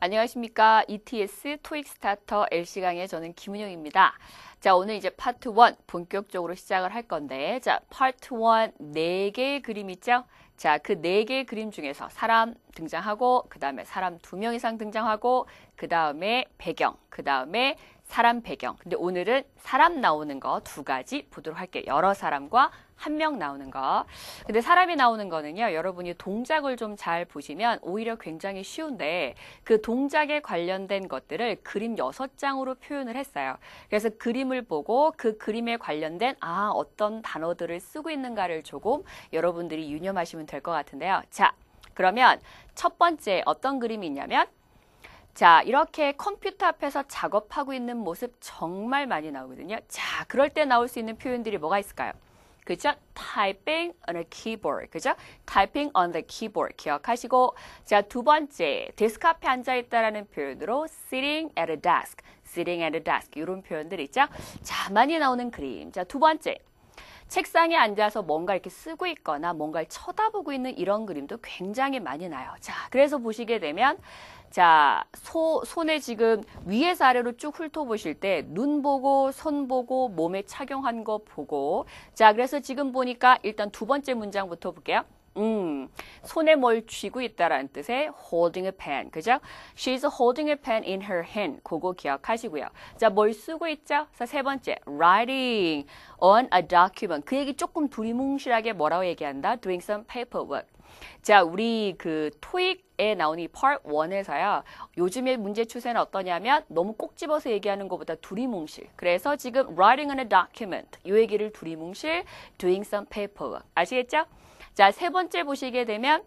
안녕하십니까. ETS 토익 스타터 LC 강의 저는 김은영입니다. 자, 오늘 이제 파트 1 본격적으로 시작을 할 건데, 자, 파트 1 4개의 그림 있죠? 자, 그 4개의 그림 중에서 사람 등장하고, 그 다음에 사람 2명 이상 등장하고, 그 다음에 배경, 그 다음에 사람 배경. 근데 오늘은 사람 나오는 거 두 가지 보도록 할게요. 여러 사람과 한명 나오는 거. 근데 사람이 나오는 거는요, 여러분이 동작을 좀 잘 보시면 오히려 굉장히 쉬운데 그 동작에 관련된 것들을 그림 여섯 장으로 표현을 했어요. 그래서 그림을 보고 그 그림에 관련된 아, 어떤 단어들을 쓰고 있는가를 조금 여러분들이 유념하시면 될 것 같은데요. 자, 그러면 첫 번째 어떤 그림이 있냐면 자, 이렇게 컴퓨터 앞에서 작업하고 있는 모습 정말 많이 나오거든요. 자, 그럴 때 나올 수 있는 표현들이 뭐가 있을까요? 그죠? typing on a keyboard. 그죠? typing on the keyboard 기억하시고 자, 두 번째 데스크 앞에 앉아 있다라는 표현으로 sitting at a desk. sitting at a desk 이런 표현들 있죠? 자, 많이 나오는 그림. 자, 두 번째 책상에 앉아서 뭔가 이렇게 쓰고 있거나 뭔가를 쳐다보고 있는 이런 그림도 굉장히 많이 나요. 자, 그래서 보시게 되면 자, 소, 손에 지금 위에서 아래로 쭉 훑어보실 때 눈 보고, 손 보고, 몸에 착용한 거 보고 자, 그래서 지금 보니까 일단 두 번째 문장부터 볼게요. 음, 손에 뭘 쥐고 있다라는 뜻의 holding a pen, 그죠? She's holding a pen in her hand. 그거 기억하시고요. 자, 뭘 쓰고 있죠? 자, 세 번째, writing on a document. 그 얘기 조금 두리뭉실하게 뭐라고 얘기한다? Doing some paperwork. 자, 우리 그 토익에 나오는 이 part 1에서요. 요즘의 문제 추세는 어떠냐면 너무 꼭 집어서 얘기하는 것보다 두리뭉실. 그래서 지금 writing on a document. 요 얘기를 두리뭉실, doing some paperwork. 아시겠죠? 자, 세 번째 보시게 되면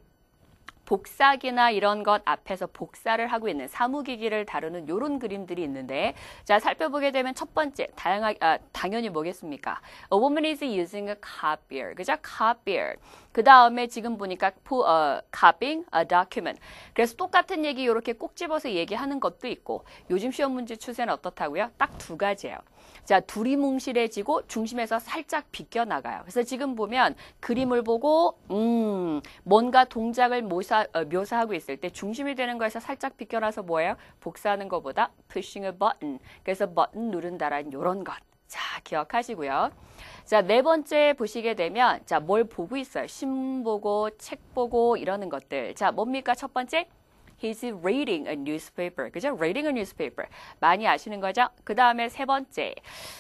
복사기나 이런 것 앞에서 복사를 하고 있는 사무기기를 다루는 이런 그림들이 있는데 자 살펴보게 되면 첫 번째 다양하, 아, 당연히 뭐겠습니까? A woman is using a copier. 그죠? copier. 그 다음에 지금 보니까 p 어, copying a 어, document. 그래서 똑같은 얘기 이렇게 꼭 집어서 얘기하는 것도 있고 요즘 시험 문제 추세는 어떻다고요? 딱 두 가지예요. 자, 둘이 뭉실해지고 중심에서 살짝 비껴나가요. 그래서 지금 보면 그림을 보고 음, 뭔가 동작을 모사, 어, 묘사하고 있을 때 중심이 되는 거에서 살짝 비껴나서 뭐예요? 복사하는 것보다 pushing a button. 그래서 b u 누른다라는 이런 것. 자, 기억하시고요. 자, 네 번째 보시게 되면 자, 뭘 보고 있어요? 신 보고 책 보고 이러는 것들. 자, 뭡니까? 첫 번째 He's reading a newspaper. 그죠? Reading a newspaper. 많이 아시는 거죠? 그 다음에 세 번째.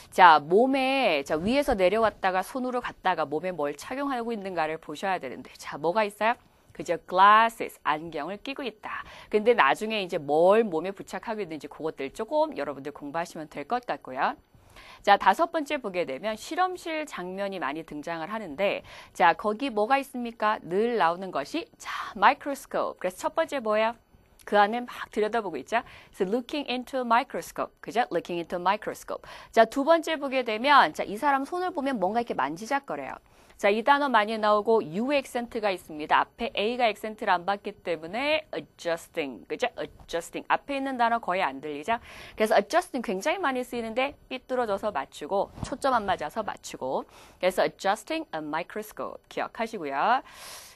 자, 몸에, 자, 위에서 내려왔다가 손으로 갔다가 몸에 뭘 착용하고 있는가를 보셔야 되는데. 자, 뭐가 있어요? 그죠? glasses, 안경을 끼고 있다. 근데 나중에 이제 뭘 몸에 부착하고 있는지 그것들 조금 여러분들 공부하시면 될 것 같고요. 자, 다섯 번째 보게 되면 실험실 장면이 많이 등장을 하는데 자, 거기 뭐가 있습니까? 늘 나오는 것이 자, 마이크로스코프. 그래서 첫 번째 뭐야? 그 안에 막 들여다보고 있죠. So looking into microscope. 그죠? looking into microscope. 자, 두 번째 보게 되면 자, 이 사람 손을 보면 뭔가 이렇게 만지작거려요. 자, 이 단어 많이 나오고 U 액센트가 있습니다. 앞에 A가 액센트를 안 받기 때문에 adjusting, 그죠? adjusting. 앞에 있는 단어 거의 안 들리죠? 그래서 adjusting 굉장히 많이 쓰이는데 삐뚤어져서 맞추고 초점 안 맞아서 맞추고 그래서 adjusting a microscope 기억하시고요.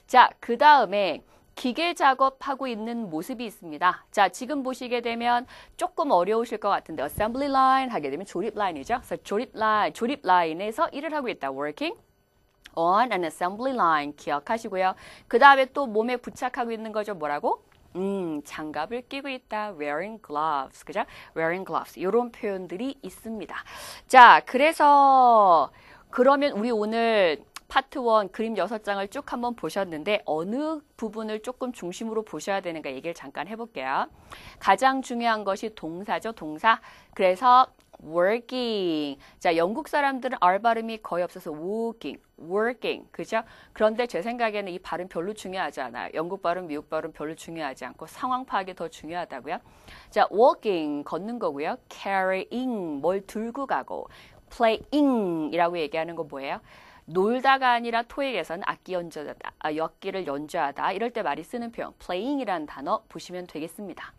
자, 그 다음에 기계 작업하고 있는 모습이 있습니다. 자, 지금 보시게 되면 조금 어려우실 것 같은데 assembly line 하게 되면 조립 라인이죠. 그래서 조립 라인, 조립 라인에서 일을 하고 있다. working on an assembly line 기억하시고요. 그 다음에 또 몸에 부착하고 있는 거죠. 뭐라고? 음, 장갑을 끼고 있다. wearing gloves. 그죠? wearing gloves. 이런 표현들이 있습니다. 자, 그래서 그러면 우리 오늘 파트 1 그림 6 장을쭉 한번 보셨는데 어느 부분을 조금 중심으로 보셔야 되는가 얘기를 잠깐 해볼게요. 가장 중요한 것이 동사죠, 동사. 그래서 working. 자, 영국 사람들은 R 발음이 거의 없어서 working, working. 그죠? 그런데 제 생각에는 이 발음 별로 중요하지 않아요. 영국 발음, 미국 발음 별로 중요하지 않고 상황 파악이 더 중요하다고요. 자, walking 걷는 거고요. carrying 뭘 들고 가고 playing이라고 얘기하는 건 뭐예요? 놀다가 아니라 토익에서는 악기 연주하다, 아, 역기를 연주하다 이럴 때 많이 쓰는 표현 playing이라는 단어 보시면 되겠습니다.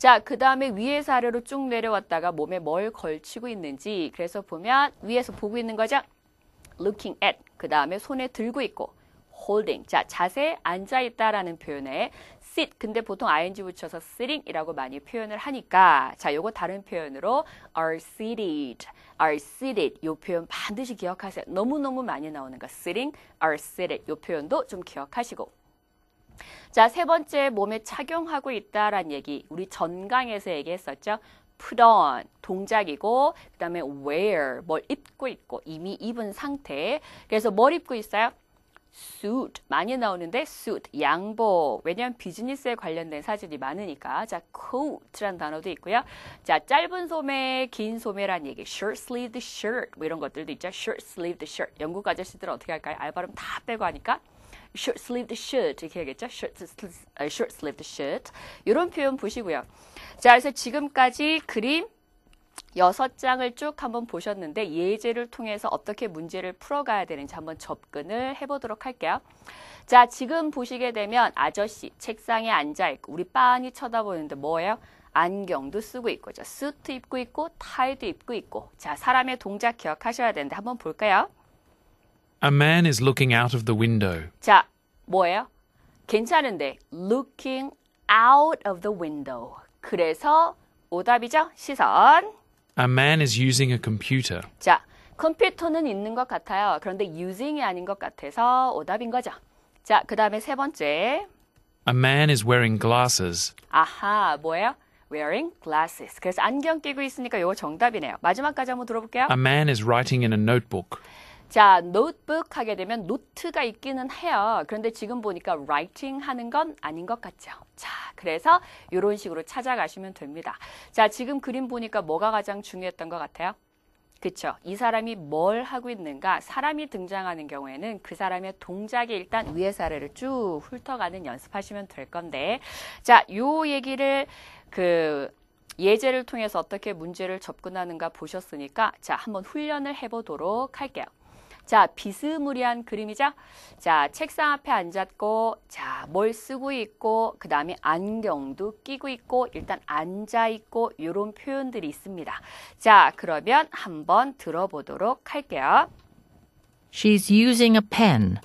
자, 그 다음에 위에서 아래로 쭉 내려왔다가 몸에 뭘 걸치고 있는지 그래서 보면 위에서 보고 있는 거죠. looking at. 그 다음에 손에 들고 있고 holding. 자, 자세히 앉아있다라는 표현에 sit. 근데 보통 ing 붙여서 sitting이라고 많이 표현을 하니까 자, 요거 다른 표현으로 are seated. are seated. 요 표현 반드시 기억하세요. 너무너무 많이 나오는 거. sitting, are seated. 요 표현도 좀 기억하시고 자, 세 번째 몸에 착용하고 있다라는 얘기 우리 전강에서 얘기했었죠. put on 동작이고 그다음에 wear 뭘 입고 있고 이미 입은 상태. 그래서 뭘 입고 있어요? suit 많이 나오는데 suit 양복 왜냐하면 비즈니스에 관련된 사진이 많으니까 자 coat란 단어도 있고요 자 짧은 소매 긴 소매란 얘기 short sleeved shirt 뭐 이런 것들도 있죠 short sleeved shirt 영국 아저씨들은 어떻게 할까요 알바음다 빼고 하니까 short sleeved shirt 이렇게 해야겠죠 short, s l e e v e d shirt 이런 표현 보시고요. 자, 그래서 지금까지 그림 6 장을 쭉 한번 보셨는데 예제를 통해서 어떻게 문제를 풀어가야 되는지 한번 접근을 해보도록 할게요. 자, 지금 보시게 되면 아저씨 책상에 앉아있고 우리 빤히 쳐다보는데 뭐예요? 안경도 쓰고 있고, 저 수트 입고 있고, 타이도 입고 있고. 자, 사람의 동작 기억하셔야 되는데 한번 볼까요? A man is looking out of the window. 자, 뭐예요? 괜찮은데 looking out of the window. 그래서 오답이죠? 시선. A man is using a computer. 자, 컴퓨터는 있는 것 같아요. 그런데 using이 아닌 것 같아서 오답인 거죠. 자, 그 다음에 세 번째. A man is wearing glasses. 아하, 뭐예요? wearing glasses. 그래서 안경 끼고 있으니까 이거 정답이네요. 마지막까지 한번 들어볼게요. A man is writing in a notebook. 자, 노트북 하게 되면 노트가 있기는 해요. 그런데 지금 보니까 writing 하는 건 아닌 것 같죠. 자, 그래서 이런 식으로 찾아가시면 됩니다. 자, 지금 그림 보니까 뭐가 가장 중요했던 것 같아요? 그쵸. 이 사람이 뭘 하고 있는가? 사람이 등장하는 경우에는 그 사람의 동작이 일단 위의 사례를 쭉 훑어가는 연습하시면 될 건데. 자, 요 얘기를 그 예제를 통해서 어떻게 문제를 접근하는가 보셨으니까 자, 한번 훈련을 해보도록 할게요. 자, 비스무리한 그림이죠 자, 책상 앞에 앉았고, 자, 뭘 쓰고 있고, 그 다음에 안경도 끼고 있고, 일단 앉아있고, 이런 표현들이 있습니다. 자, 그러면 한번 들어보도록 할게요. She's using a pen.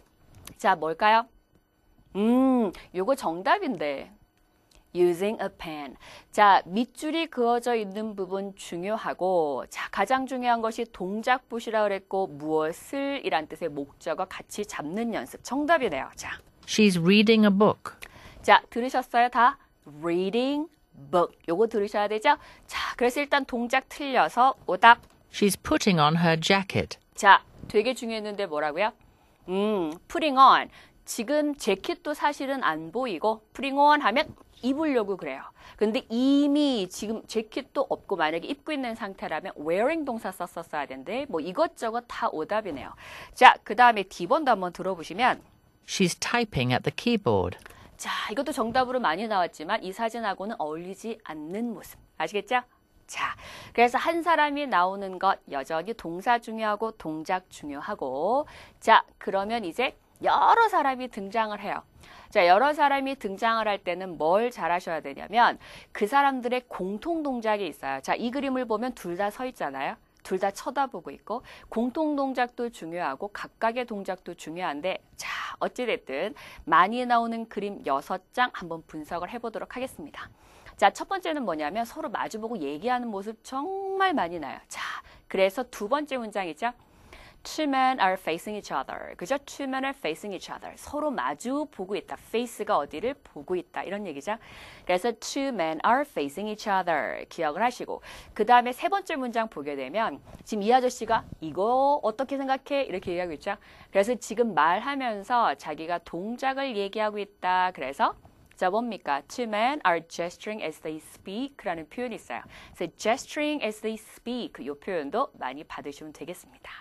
자, 뭘까요? 음, 요거 정답인데. using a pen. 자, 밑줄이 그어져 있는 부분 중요하고 자, 가장 중요한 것이 동작붓이라 그랬고 무엇을 이란 뜻의 목적어 같이 잡는 연습. 정답이네요. 자. She's reading a book. 자, 들으셨어요? 다 reading book. 요거 들으셔야 되죠? 자, 그래서 일단 동작 틀려서 오답. She's putting on her jacket. 자, 되게 중요했는데 뭐라고요? 음, putting on. 지금 재킷도 사실은 안 보이고 putting on 하면 입으려고 그래요. 근데 이미 지금 재킷도 없고 만약에 입고 있는 상태라면 wearing 동사 썼었어야 되는데 뭐 이것저것 다 오답이네요. 자, 그 다음에 D번도 한번 들어보시면 She's typing at the keyboard. 자, 이것도 정답으로 많이 나왔지만 이 사진하고는 어울리지 않는 모습. 아시겠죠? 자, 그래서 한 사람이 나오는 것 여전히 동사 중요하고 동작 중요하고 자, 그러면 이제 여러 사람이 등장을 해요. 자, 여러 사람이 등장을 할 때는 뭘 잘하셔야 되냐면 그 사람들의 공통 동작이 있어요. 자, 이 그림을 보면 둘 다 서 있잖아요. 둘 다 쳐다보고 있고 공통 동작도 중요하고 각각의 동작도 중요한데 자, 어찌 됐든 많이 나오는 그림 6장 한번 분석을 해 보도록 하겠습니다. 자, 첫 번째는 뭐냐면 서로 마주보고 얘기하는 모습 정말 많이 나요. 자, 그래서 두 번째 문장이죠. two men are facing each other. 그죠? two men are facing each other. 서로 마주 보고 있다. face가 어디를 보고 있다. 이런 얘기죠. 그래서 two men are facing each other. 기억을 하시고 그 다음에 세 번째 문장 보게 되면 지금 이 아저씨가 이거 어떻게 생각해? 이렇게 얘기하고 있죠. 그래서 지금 말하면서 자기가 동작을 얘기하고 있다. 그래서 자, 뭡니까? Two men are gesturing as they speak라는 표현이 있어요. 그래서 gesturing as they speak 이 표현도 많이 받으시면 되겠습니다.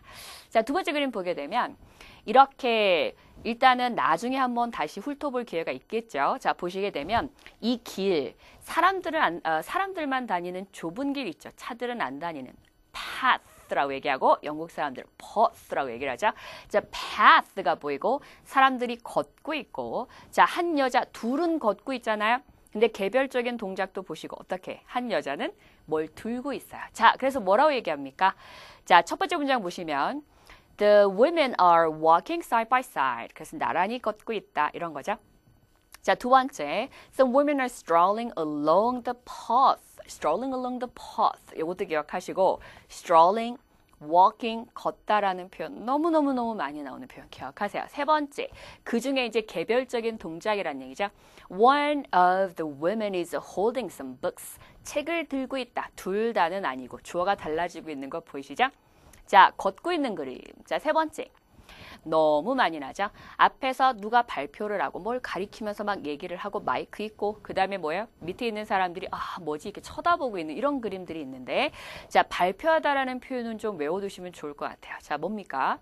자, 두 번째 그림 보게 되면 이렇게 일단은 나중에 한번 다시 훑어볼 기회가 있겠죠. 자, 보시게 되면 이 길, 사람들은 안, 어, 사람들만 다니는 좁은 길 있죠. 차들은 안 다니는 path. path라고 얘기하고 영국 사람들 path라고 얘기를 하자. 자, path가 보이고 사람들이 걷고 있고 자, 한 여자 둘은 걷고 있잖아요. 근데 개별적인 동작도 보시고 어떻게 한 여자는 뭘 들고 있어요. 자, 그래서 뭐라고 얘기합니까? 자, 첫 번째 문장 보시면 The women are walking side by side. 그래서 나란히 걷고 있다. 이런 거죠. 자, 두 번째. Some women are strolling along the path. strolling along the path 이것도 기억하시고 strolling walking 걷다라는 표현 너무너무너무 많이 나오는 표현 기억하세요. 세 번째. 그중에 이제 개별적인 동작이란 얘기죠. One of the women is holding some books. 책을 들고 있다. 둘 다는 아니고 주어가 달라지고 있는 거 보이시죠? 자, 걷고 있는 그림. 자, 세 번째. 너무 많이 나죠 앞에서 누가 발표를 하고 뭘 가리키면서 막 얘기를 하고 마이크 있고 그 다음에 뭐예요? 밑에 있는 사람들이 아 뭐지 이렇게 쳐다보고 있는 이런 그림들이 있는데 자 발표하다라는 표현은 좀 외워두시면 좋을 것 같아요. 자 뭡니까?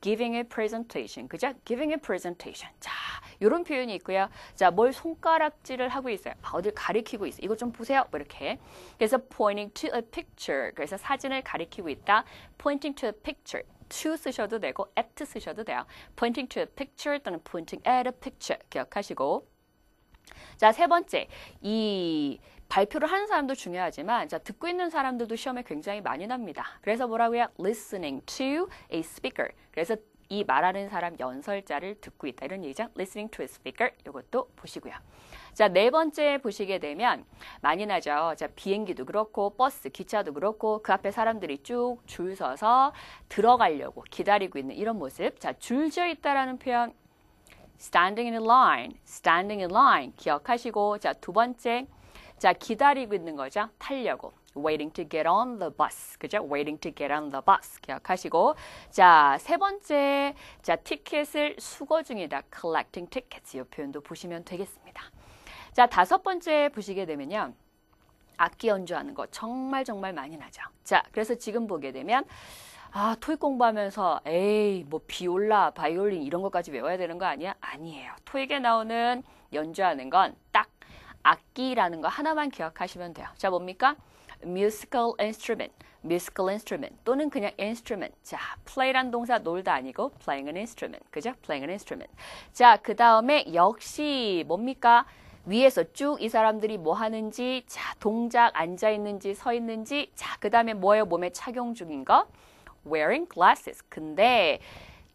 giving a presentation. 그죠? giving a presentation. 자, 요런 표현이 있고요. 자, 뭘 손가락질을 하고 있어요. 아, 어딜 가리키고 있어요. 이거 좀 보세요. 뭐 이렇게. 그래서 pointing to a picture. 그래서 사진을 가리키고 있다. pointing to a picture. to 쓰셔도 되고 at 쓰셔도 돼요. pointing to a picture 또는 pointing at a picture 기억하시고 자, 세 번째. 이 발표를 하는 사람도 중요하지만 자, 듣고 있는 사람들도 시험에 굉장히 많이 납니다. 그래서 뭐라고 해요? listening to a speaker. 그래서 이 말하는 사람 연설자를 듣고 있다. 이런 얘기죠. listening to a speaker. 이것도 보시고요. 자, 네 번째 보시게 되면 많이 나죠. 자, 비행기도 그렇고 버스, 기차도 그렇고 그 앞에 사람들이 쭉 줄 서서 들어가려고 기다리고 있는 이런 모습. 자, 줄져 있다라는 표현 standing in line, standing in line 기억하시고 자, 두 번째 자, 기다리고 있는 거죠. 타려고 waiting to get on the bus. 그죠? waiting to get on the bus. 기억하시고. 자, 세 번째. 자, 티켓을 수거 중이다. collecting tickets. 이 표현도 보시면 되겠습니다. 자, 다섯 번째 보시게 되면요. 악기 연주하는 거 정말 정말 많이 나죠. 자, 그래서 지금 보게 되면 아, 토익 공부하면서 에이, 뭐 비올라, 바이올린 이런 것까지 외워야 되는 거 아니야? 아니에요. 토익에 나오는 연주하는 건 딱 악기라는 거 하나만 기억하시면 돼요. 자, 뭡니까? musical instrument, musical instrument 또는 그냥 instrument. 자, play란 동사 놀다 아니고 playing an instrument. 그죠? playing an instrument. 자, 그 다음에 역시 뭡니까? 위에서 쭉 이 사람들이 뭐 하는지, 자, 동작, 앉아 있는지, 서 있는지, 자, 그 다음에 뭐예요? 몸에 착용 중인 거? wearing glasses. 근데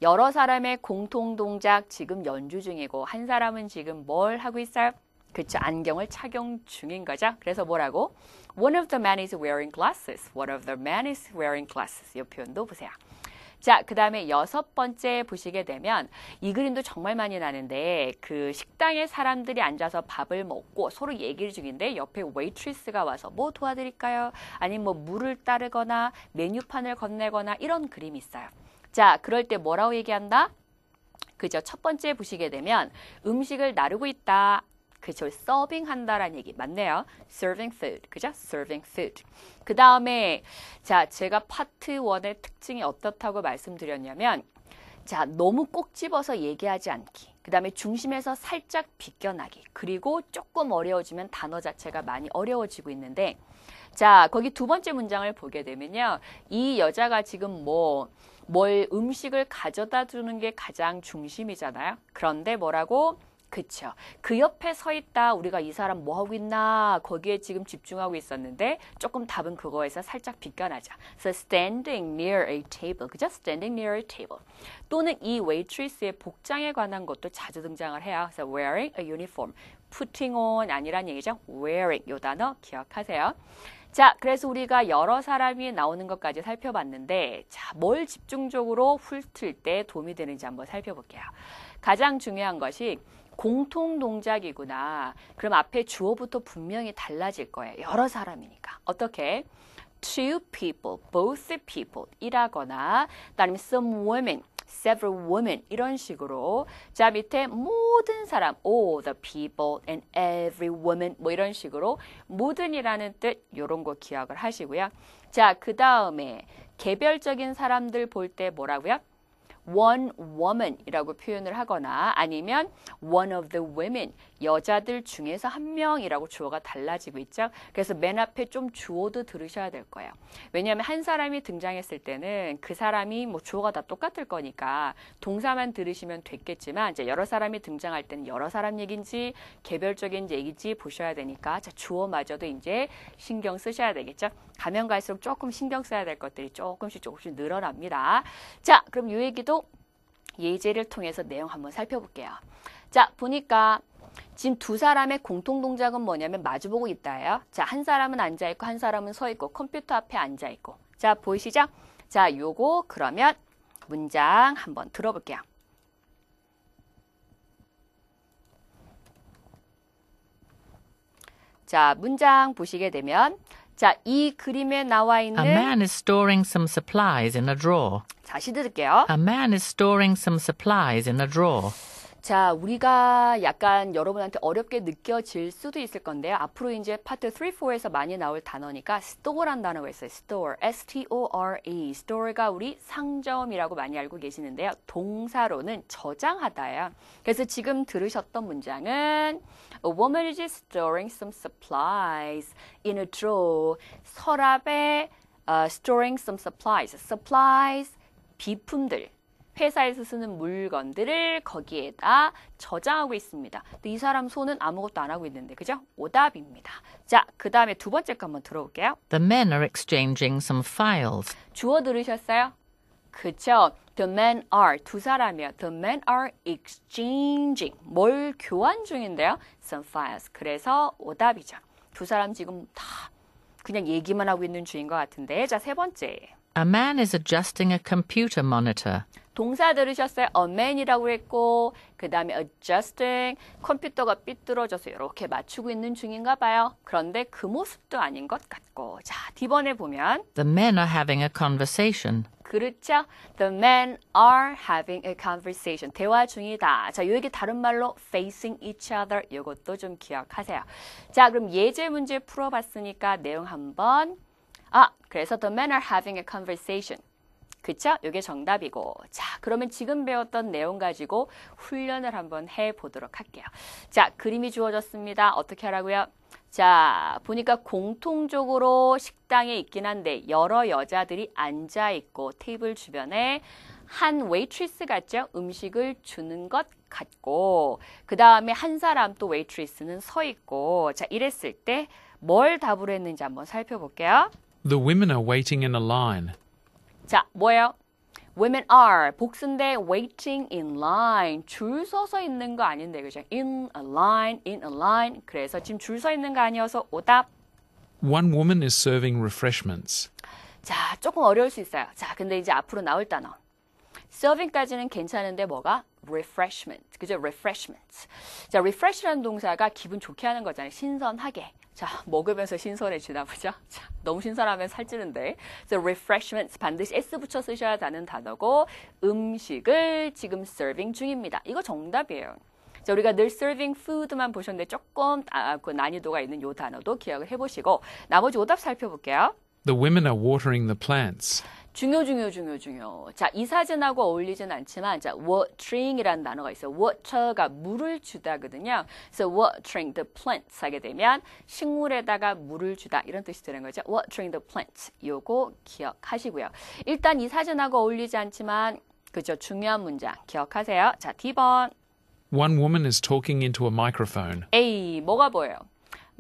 여러 사람의 공통 동작 지금 연주 중이고, 한 사람은 지금 뭘 하고 있어요? 그쵸, 안경을 착용 중인 거죠. 그래서 뭐라고? One of the men is wearing glasses. One of the men is wearing glasses. 이 표현도 보세요. 자, 그 다음에 여섯 번째 보시게 되면 이 그림도 정말 많이 나는데 그 식당에 사람들이 앉아서 밥을 먹고 서로 얘기를 중인데 옆에 웨이트리스가 와서 뭐 도와드릴까요? 아니면 뭐 물을 따르거나 메뉴판을 건네거나 이런 그림이 있어요. 자, 그럴 때 뭐라고 얘기한다? 그죠? 첫 번째 보시게 되면 음식을 나르고 있다. 그쵸? 서빙 한다라는 얘기 맞네요. serving food. 그죠? serving food. 그 다음에 자 제가 파트 1의 특징이 어떻다고 말씀드렸냐면 자 너무 꼭 집어서 얘기하지 않기. 그 다음에 중심에서 살짝 비껴나기. 그리고 조금 어려워지면 단어 자체가 많이 어려워지고 있는데 자, 거기 두 번째 문장을 보게 되면요. 이 여자가 지금 뭐, 뭘 음식을 가져다 주는 게 가장 중심이잖아요. 그런데 뭐라고? 그쵸. 그 옆에 서 있다. 우리가 이 사람 뭐 하고 있나. 거기에 지금 집중하고 있었는데 조금 답은 그거에서 살짝 비껴나자 So standing near a table. 그죠? standing near a table. 또는 이 웨이트리스의 복장에 관한 것도 자주 등장을 해요. 그래서 wearing a uniform. putting on 아니란 얘기죠. wearing 요 단어 기억하세요. 자, 그래서 우리가 여러 사람이 나오는 것까지 살펴봤는데, 자, 뭘 집중적으로 훑을 때 도움이 되는지 한번 살펴볼게요. 가장 중요한 것이 공통 동작이구나. 그럼 앞에 주어부터 분명히 달라질 거예요. 여러 사람이니까. 어떻게? Two people, both people 이라거나 다음에 some women, several women 이런 식으로 자 밑에 모든 사람, all the people and every woman 뭐 이런 식으로 모든이라는 뜻 이런 거 기억을 하시고요. 자 그 다음에 개별적인 사람들 볼 때 뭐라고요? one woman이라고 표현을 하거나 아니면 one of the women 여자들 중에서 한 명이라고 주어가 달라지고 있죠. 그래서 맨 앞에 좀 주어도 들으셔야 될 거예요. 왜냐하면 한 사람이 등장했을 때는 그 사람이 뭐 주어가 다 똑같을 거니까 동사만 들으시면 됐겠지만 이제 여러 사람이 등장할 때는 여러 사람 얘기인지 개별적인 얘기인지 보셔야 되니까 자, 주어마저도 이제 신경 쓰셔야 되겠죠. 가면 갈수록 조금 신경 써야 될 것들이 조금씩 조금씩 늘어납니다. 자, 그럼 요 얘기도 예제를 통해서 내용 한번 살펴볼게요. 자, 보니까 지금 두 사람의 공통 동작은 뭐냐면 마주보고 있다예요. 자, 한 사람은 앉아 있고 한 사람은 서 있고 컴퓨터 앞에 앉아 있고. 자, 보이시죠? 자, 요거 그러면 문장 한번 들어볼게요. 자, 문장 보시게 되면 자, 이 그림에 나와 있는 A man is storing some supplies in a drawer. 다시 들을게요. A man is storing some supplies in a drawer. 자, 우리가 약간 여러분한테 어렵게 느껴질 수도 있을 건데요. 앞으로 이제 파트 3, 4에서 많이 나올 단어니까 store란 단어가 있어요. store, S-T-O-R-E. E. store가 우리 상점이라고 많이 알고 계시는데요. 동사로는 저장하다요 그래서 지금 들으셨던 문장은 A woman is storing some supplies in a drawer. 서랍에 uh, storing some supplies. supplies, 비품들. 회사에서 쓰는 물건들을 거기에다 저장하고 있습니다. 이 사람 손은 아무것도 안 하고 있는데 그죠? 오답입니다. 자, 그 다음에 두 번째 거 한번 들어볼게요. The men are exchanging some files. 주어 들으셨어요? 그쵸? The men are 두 사람이요. The men are exchanging 뭘 교환 중인데요? Some files. 그래서 오답이죠. 두 사람 지금 다 그냥 얘기만 하고 있는 중인 것 같은데 자, 세 번째. A man is adjusting a computer monitor. 동사 들으셨어요? A man이라고 했고 그 다음에 adjusting 컴퓨터가 삐뚤어져서 이렇게 맞추고 있는 중인가 봐요. 그런데 그 모습도 아닌 것 같고 자, D번에 보면 The men are having a conversation. 그렇죠? The men are having a conversation. 대화 중이다. 자, 요 얘기 다른 말로 facing each other. 이것도 좀 기억하세요. 자, 그럼 예제 문제 풀어봤으니까 내용 한번 그래서 the men are having a conversation. 그쵸? 이게 정답이고. 자, 그러면 지금 배웠던 내용 가지고 훈련을 한번 해보도록 할게요. 자, 그림이 주어졌습니다. 어떻게 하라고요? 자, 보니까 공통적으로 식당에 있긴 한데 여러 여자들이 앉아있고 테이블 주변에 한 웨이트리스 같죠? 음식을 주는 것 같고 그 다음에 한 사람 또 웨이트리스는 서 있고 자, 이랬을 때 뭘 답을 했는지 한번 살펴볼게요. The women are waiting in a line. 자, 뭐예요? Women are 복수인데 waiting in line 줄 서서 있는 거 아닌데 그죠? In a line, in a line. 그래서 지금 줄 서 있는 거 아니어서 오답. One woman is serving refreshments. 자, 조금 어려울 수 있어요. 자, 근데 이제 앞으로 나올 단어. 서빙까지는 괜찮은데 뭐가 refreshment. 그죠? refreshment. 자, refresh라는 동사가 기분 좋게 하는 거잖아요. 신선하게. 자, 먹으면서 신선해지나 보죠. 자, 너무 신선하면 살찌는데. 그래 refreshment 반드시 s 붙여 쓰셔야 하는 단어고 음식을 지금 serving 중입니다. 이거 정답이에요. 자, 우리가 늘 serving food만 보셨는데 조금 아, 그 난이도가 있는 요 단어도 기억을 해 보시고 나머지 오답 살펴볼게요. The women are watering the plants. 중요, 중요, 중요, 중요. 자, 이 사진하고 어울리진 않지만, 자, watering이라는 단어가 있어요. water가 물을 주다거든요. 그래서 watering the plants 하게 되면 식물에다가 물을 주다 이런 뜻이 되는 거죠. watering the plants. 요거 기억하시고요. 일단 이 사진하고 어울리지 않지만, 그죠. 중요한 문장 기억하세요. 자, D번. One woman is talking into a microphone. 에이, 뭐가 보여요?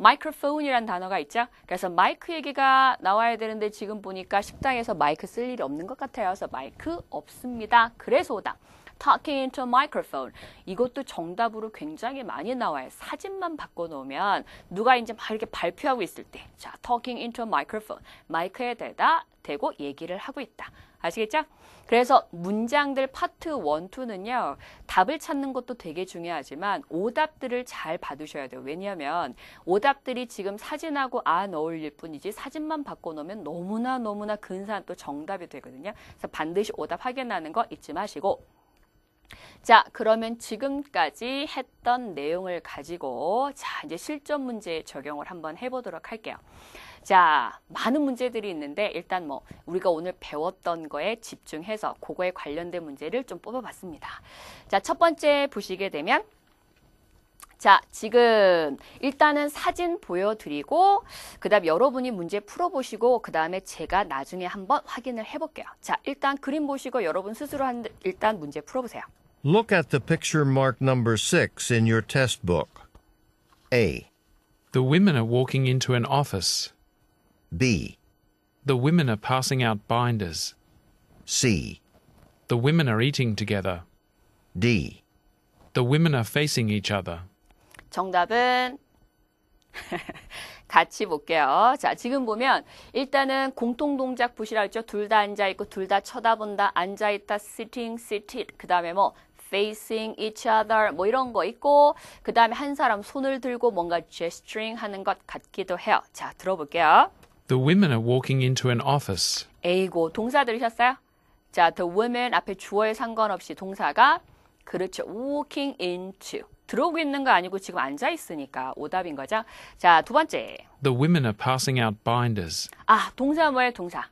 마이크로폰 p h o 이란 단어가 있죠. 그래서 마이크 얘기가 나와야 되는데 지금 보니까 식당에서 마이크 쓸 일이 없는 것 같아요. 그래서 마이크 없습니다. 그래서 오답. talking into a microphone. 이것도 정답으로 굉장히 많이 나와요. 사진만 바꿔놓으면 누가 이제 막 이렇게 발표하고 있을 때, 자, talking into a microphone. 마이크에 대다 대고 얘기를 하고 있다. 아시겠죠? 그래서 문장들 파트 1, 2는요. 답을 찾는 것도 되게 중요하지만 오답들을 잘 받으셔야 돼요. 왜냐하면 오답들이 지금 사진하고 안 아 어울릴 뿐이지 사진만 바꿔놓으면 너무나 너무나 근사한 또 정답이 되거든요. 그래서 반드시 오답 확인하는 거 잊지 마시고 자, 그러면 지금까지 했던 내용을 가지고 자, 이제 실전 문제 적용을 한번 해보도록 할게요. 자, 많은 문제들이 있는데 일단 뭐 우리가 오늘 배웠던 거에 집중해서 그거에 관련된 문제를 좀 뽑아봤습니다. 자, 첫 번째 보시게 되면 자, 지금 일단은 사진 보여드리고 그 다음 여러분이 문제 풀어보시고 그 다음에 제가 나중에 한번 확인을 해볼게요. 자, 일단 그림 보시고 여러분 스스로 한, 일단 문제 풀어보세요. Look at the picture m a r k number 6 in your test book. A. The women are walking into an office. B. The women are passing out binders. C. The women are eating together. D. The women are facing each other. 정답은 같이 볼게요. 자, 지금 보면 일단은 공통 동작 부시라 했죠. 둘 다 앉아 있고 둘 다 쳐다본다. 앉아 있다. sitting, seated. 그다음에 뭐 facing each other 뭐 이런 거 있고 그다음에 한 사람 손을 들고 뭔가 gesturing 하는 것 같기도 해요. 자, 들어볼게요. The women are walking into an office. 에이고 동사 들으셨어요? 자, the women 앞에 주어에 상관없이 동사가 그렇죠. walking into 들어오고 있는 거 아니고 지금 앉아 있으니까 오답인 거죠. 자, 두 번째. The women are passing out binders. 아, 동사 뭐예요? 동사.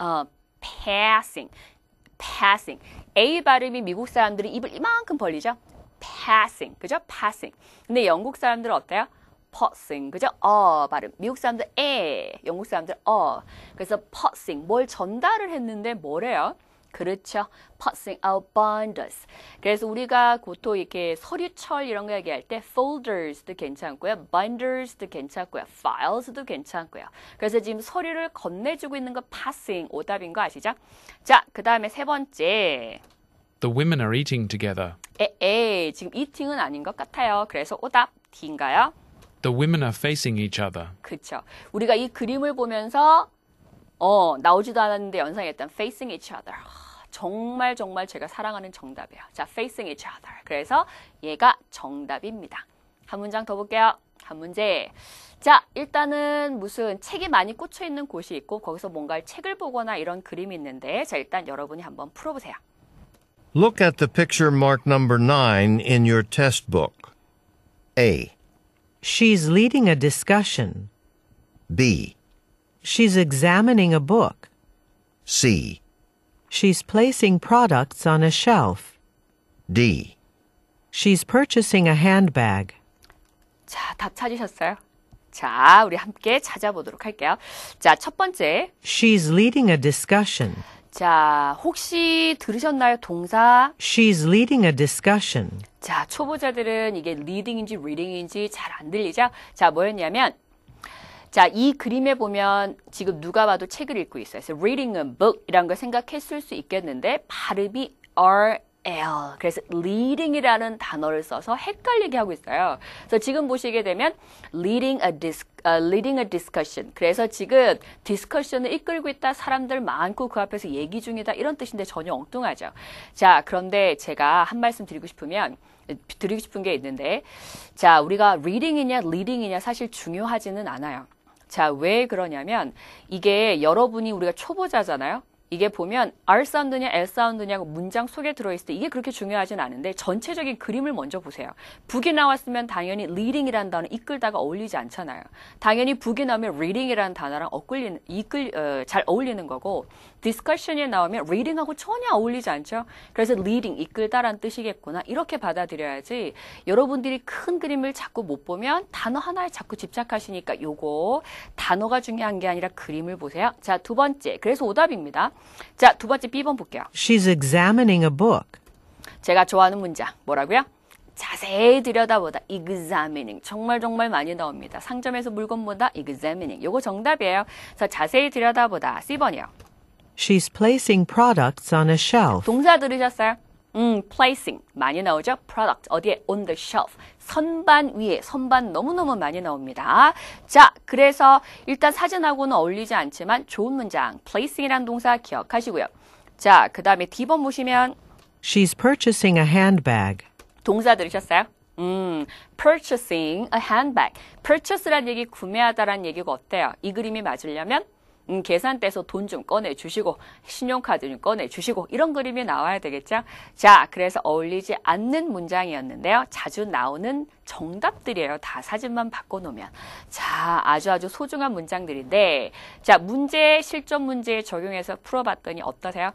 어, passing. passing. A 발음이 미국 사람들이 입을 이만큼 벌리죠. passing. 그죠? passing. 근데 영국 사람들은 어때요? person 그죠? 어 발음 미국 사람들 에 영국 사람들 어 그래서 p a s s i n 뭘 전달을 했는데 뭐래요? 그렇죠. passing out b i n d e s 그래서 우리가 보통 이렇게 서류철 이런 거 얘기할 때 folders도 괜찮고요. binders도 괜찮고요. files도 괜찮고요. 그래서 지금 서류를 건네주고 있는 거 passing 오답인 거 아시죠? 자, 그 다음에 세 번째. The women are eating together. 에에 지금 eating은 아닌 것 같아요. 그래서 오답 D인가요? The women are facing each other. 그렇죠. 우리가 이 그림을 보면서 어 나오지도 않았는데 연상했던 facing each other. 아, 정말 정말 제가 사랑하는 정답이에요. 자, facing each other. 그래서 얘가 정답입니다. 한 문장 더 볼게요. 한 문제. 자, 일단은 무슨 책이 많이 꽂혀 있는 곳이 있고 거기서 뭔가 책을 보거나 이런 그림이 있는데 자, 일단 여러분이 한번 풀어 보세요. Look at the picture marked number 9 in your test book. A. She's leading a discussion. B. She's examining a book. C. She's placing products on a shelf. D. She's purchasing a handbag. 자, 답 찾으셨어요? 자, 우리 함께 찾아보도록 할게요. 자, 첫 번째. She's leading a discussion. 자, 혹시 들으셨나요? 동사. She's leading a discussion. 자, 초보자들은 이게 leading인지 reading인지 잘 안 들리죠? 자, 뭐였냐면 자, 이 그림에 보면 지금 누가 봐도 책을 읽고 있어요. 그래서 reading은 book이라는 걸 생각했을 수 있겠는데 발음이 r L. 그래서 leading이라는 단어를 써서 헷갈리게 하고 있어요. 그래서 지금 보시게 되면 leading a dis uh, leading a discussion. 그래서 지금 디스커션을 이끌고 있다. 사람들 많고 그 앞에서 얘기 중이다. 이런 뜻인데 전혀 엉뚱하죠. 자, 그런데 제가 한 말씀 드리고 싶으면 드리고 싶은 게 있는데 자, 우리가 reading이냐 leading이냐 사실 중요하지는 않아요. 자, 왜 그러냐면 이게 여러분이 우리가 초보자잖아요. 이게 보면 R 사운드냐 L 사운드냐 문장 속에 들어있을 때 이게 그렇게 중요하진 않은데 전체적인 그림을 먼저 보세요. 북이 나왔으면 당연히 leading이라는 단어 이끌다가 어울리지 않잖아요. 당연히 북이 나오면 reading이라는 단어랑 어끌리는 이끌, 어, 잘 어울리는 거고 디스 s 션 u 이 나오면 리딩하고 전혀 어울리지 않죠. 그래서 리 e 이끌다란 뜻이겠구나 이렇게 받아들여야지 여러분들이 큰 그림을 자꾸 못 보면 단어 하나에 자꾸 집착하시니까 요거 단어가 중요한 게 아니라 그림을 보세요. 자두 번째 그래서 오답입니다. 자두 번째 B번 볼게요. She's examining a book. 제가 좋아하는 문장 뭐라고요? 자세히 들여다보다 examining 정말 정말 많이 나옵니다. 상점에서 물건 보다 examining 요거 정답이에요. 그래서 자세히 들여다보다 C번이요. She's placing products on a shelf. 동사 들으셨어요? 음, placing 많이 나오죠? product 어디에 on the shelf 선반 위에 선반 너무너무 많이 나옵니다. 자, 그래서 일단 사진하고는 어울리지 않지만 좋은 문장 placing이란 동사 기억하시고요. 자, 그다음에 D번 보시면 She's purchasing a handbag. 동사 들으셨어요? 음, purchasing a handbag. purchase란 얘기 구매하다란 얘기가 어때요? 이 그림이 맞으려면 음, 계산대에서 돈 좀 꺼내주시고 신용카드 좀 꺼내주시고 이런 그림이 나와야 되겠죠? 자, 그래서 어울리지 않는 문장이었는데요. 자주 나오는 정답들이에요. 다 사진만 바꿔놓으면. 자, 아주 아주 소중한 문장들인데 자, 문제, 실전 문제에 적용해서 풀어봤더니 어떠세요?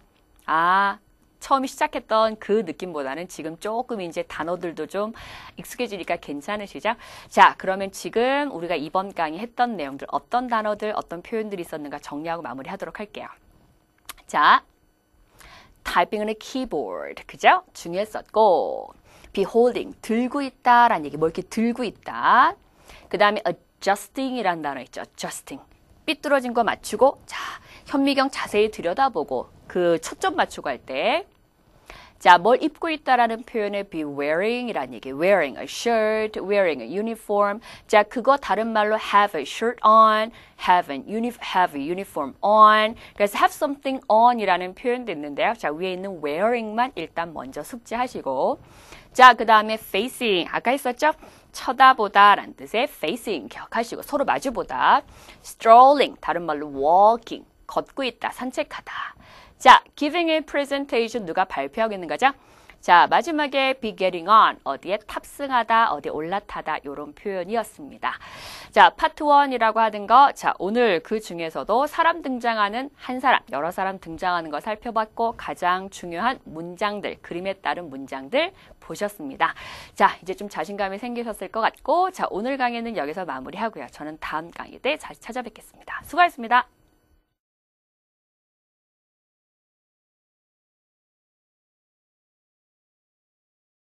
아, 처음 시작했던 그 느낌보다는 지금 조금 이제 단어들도 좀 익숙해지니까 괜찮으시죠? 자, 그러면 지금 우리가 이번 강의 했던 내용들 어떤 단어들, 어떤 표현들이 있었는가 정리하고 마무리하도록 할게요. 자, typing on a keyboard, 그죠? 중에 었고 be holding, 들고 있다라는 얘기, 뭐 이렇게 들고 있다. 그 다음에 adjusting이라는 단어 있죠, adjusting. 삐뚤어진 거 맞추고 자, 현미경 자세히 들여다보고 그 초점 맞추고 할 때 자, 뭘 입고 있다라는 표현에 be wearing 이란 얘기. wearing a shirt, wearing a uniform. 자, 그거 다른 말로 have a shirt on, have an uni have a uniform on. 그래서 have something on 이라는 표현도 있는데요. 자, 위에 있는 wearing만 일단 먼저 숙지하시고. 자, 그 다음에 facing. 아까 했었죠? 쳐다보다 라는 뜻의 facing 기억하시고 서로 마주보다. strolling. 다른 말로 walking. 걷고 있다, 산책하다. 자, giving의 presentation 누가 발표하겠는거죠 자, 마지막에 be getting on, 어디에 탑승하다, 어디 에 올라타다, 이런 표현이었습니다. 자, 파트 1이라고 하는 거, 자, 오늘 그 중에서도 사람 등장하는 한 사람, 여러 사람 등장하는 거 살펴봤고, 가장 중요한 문장들, 그림에 따른 문장들 보셨습니다. 자, 이제 좀 자신감이 생기셨을 것 같고, 자, 오늘 강의는 여기서 마무리하고요. 저는 다음 강의 때 다시 찾아뵙겠습니다. 수고하셨습니다.